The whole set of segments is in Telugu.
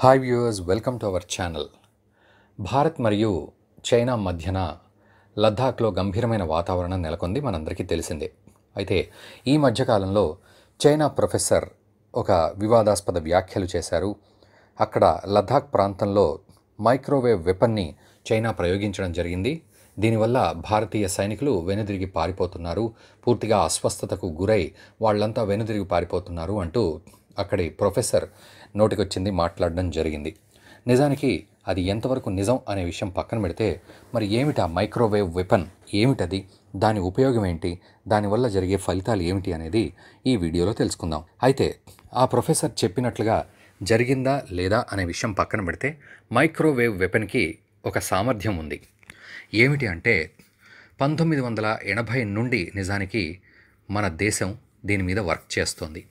hi viewers welcome to our channel Bharat మరియు చైనా మధ్యన లద్దాఖ్లో గంభీరమైన వాతావరణం నెలకొంది మనందరికీ తెలిసిందే అయితే ఈ మధ్యకాలంలో చైనా ప్రొఫెసర్ ఒక వివాదాస్పద వ్యాఖ్యలు చేశారు అక్కడ లద్దాఖ్ ప్రాంతంలో మైక్రోవేవ్ వెపన్ని చైనా ప్రయోగించడం జరిగింది దీనివల్ల భారతీయ సైనికులు వెనుదిరిగి పారిపోతున్నారు పూర్తిగా అస్వస్థతకు గురై వాళ్ళంతా వెనుదిరిగి పారిపోతున్నారు అంటూ అక్కడి ప్రొఫెసర్ నోటికొచ్చింది మాట్లాడడం జరిగింది నిజానికి అది ఎంతవరకు నిజం అనే విషయం పక్కన పెడితే మరి ఏమిటి ఆ మైక్రోవేవ్ వెపన్ ఏమిటది దాని ఉపయోగం ఏంటి దానివల్ల జరిగే ఫలితాలు ఏమిటి అనేది ఈ వీడియోలో తెలుసుకుందాం అయితే ఆ ప్రొఫెసర్ చెప్పినట్లుగా జరిగిందా లేదా అనే విషయం పక్కన పెడితే మైక్రోవేవ్ వెపన్కి ఒక సామర్థ్యం ఉంది ఏమిటి అంటే పంతొమ్మిది వందల ఎనభై నుండి నిజానికి మన దేశం దీని మీద వర్క్ చేస్తోంది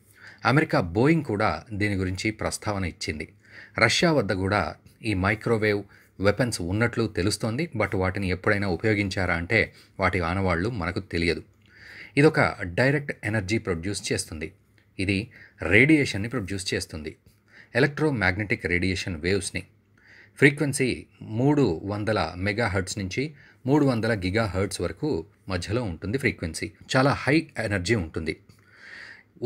అమెరికా బోయింగ్ కూడా దీని గురించి ప్రస్తావన ఇచ్చింది రష్యా వద్ద కూడా ఈ మైక్రోవేవ్ వెపన్స్ ఉన్నట్లు తెలుస్తోంది బట్ వాటిని ఎప్పుడైనా ఉపయోగించారా అంటే వాటి ఆనవాళ్లు మనకు తెలియదు ఇదొక డైరెక్ట్ ఎనర్జీ ప్రొడ్యూస్ చేస్తుంది ఇది రేడియేషన్ని ప్రొడ్యూస్ చేస్తుంది ఎలక్ట్రోమాగ్నెటిక్ రేడియేషన్ వేవ్స్ని ఫ్రీక్వెన్సీ మూడు వందల మెగా హర్ట్స్ నుంచి మూడు వందల గిగా హర్ట్స్ వరకు మధ్యలో ఉంటుంది ఫ్రీక్వెన్సీ చాలా హై ఎనర్జీ ఉంటుంది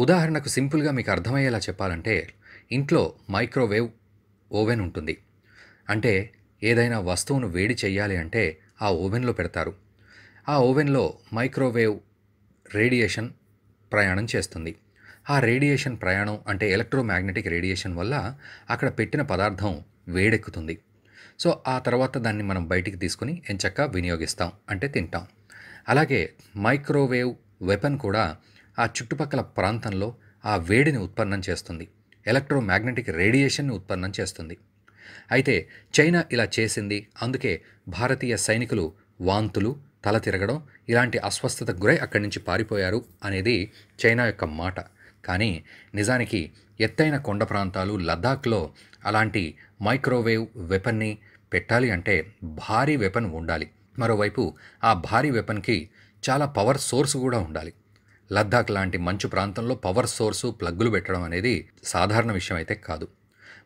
ఉదాహరణకు సింపుల్గా మీకు అర్థమయ్యేలా చెప్పాలంటే ఇంట్లో మైక్రోవేవ్ ఓవెన్ ఉంటుంది అంటే ఏదైనా వస్తువును వేడి చేయాలి అంటే ఆ ఓవెన్లో పెడతారు ఆ ఓవెన్లో మైక్రోవేవ్ రేడియేషన్ ప్రయాణం చేస్తుంది ఆ రేడియేషన్ ప్రయాణం అంటే ఎలక్ట్రోమాగ్నెటిక్ రేడియేషన్ వల్ల అక్కడ పెట్టిన పదార్థం వేడెక్కుతుంది సో ఆ తర్వాత దాన్ని మనం బయటికి తీసుకుని ఎంచక్క వినియోగిస్తాం అంటే తింటాం అలాగే మైక్రోవేవ్ వెపన్ కూడా ఆ చుట్టుపక్కల ప్రాంతంలో ఆ వేడిని ఉత్పన్నం చేస్తుంది ఎలక్ట్రోమాగ్నెటిక్ రేడియేషన్ని ఉత్పన్నం చేస్తుంది అయితే చైనా ఇలా చేసింది అందుకే భారతీయ సైనికులు వాంతులు తల తిరగడం ఇలాంటి అస్వస్థత గురై అక్కడి నుంచి పారిపోయారు అనేది చైనా యొక్క మాట కానీ నిజానికి ఎత్తైన కొండ ప్రాంతాలు లద్దాఖ్లో అలాంటి మైక్రోవేవ్ వెపన్ని పెట్టాలి అంటే భారీ వెపన్ ఉండాలి మరోవైపు ఆ భారీ వెపన్కి చాలా పవర్ సోర్స్ కూడా ఉండాలి లద్దాఖ్ లాంటి మంచు ప్రాంతంలో పవర్ సోర్సు ప్లగ్గులు పెట్టడం అనేది సాధారణ విషయం అయితే కాదు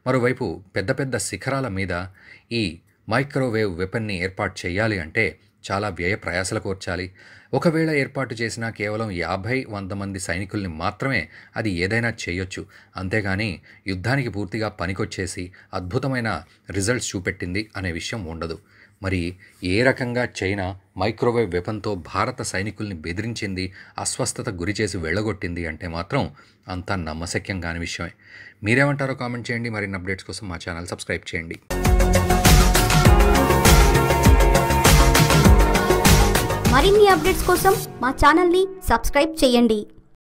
మరోవైపు పెద్ద పెద్ద శిఖరాల మీద ఈ మైక్రోవేవ్ వెపన్ని ఏర్పాటు చేయాలి అంటే చాలా వ్యయ ప్రయాసలు కోర్చాలి ఒకవేళ ఏర్పాటు చేసినా కేవలం యాభై వంద మంది సైనికుల్ని మాత్రమే అది ఏదైనా చేయొచ్చు అంతేగాని యుద్ధానికి పూర్తిగా పనికొచ్చేసి అద్భుతమైన రిజల్ట్స్ చూపెట్టింది అనే విషయం ఉండదు మరి ఏ రకంగా చైనా మైక్రోవేవ్ వెపన్తో భారత సైనికుల్ని బెదిరించింది అస్వస్థత గురి చేసి వెళ్ళగొట్టింది అంటే మాత్రం అంతా నమ్మశక్యం కాని విషయమే మీరేమంటారో కామెంట్ చేయండి మరిన్ని అప్డేట్స్ కోసం మా ఛానల్ సబ్స్క్రైబ్ చేయండి మరిన్ని అప్డేట్స్ కోసం మా ఛానల్ని సబ్స్క్రైబ్ చేయండి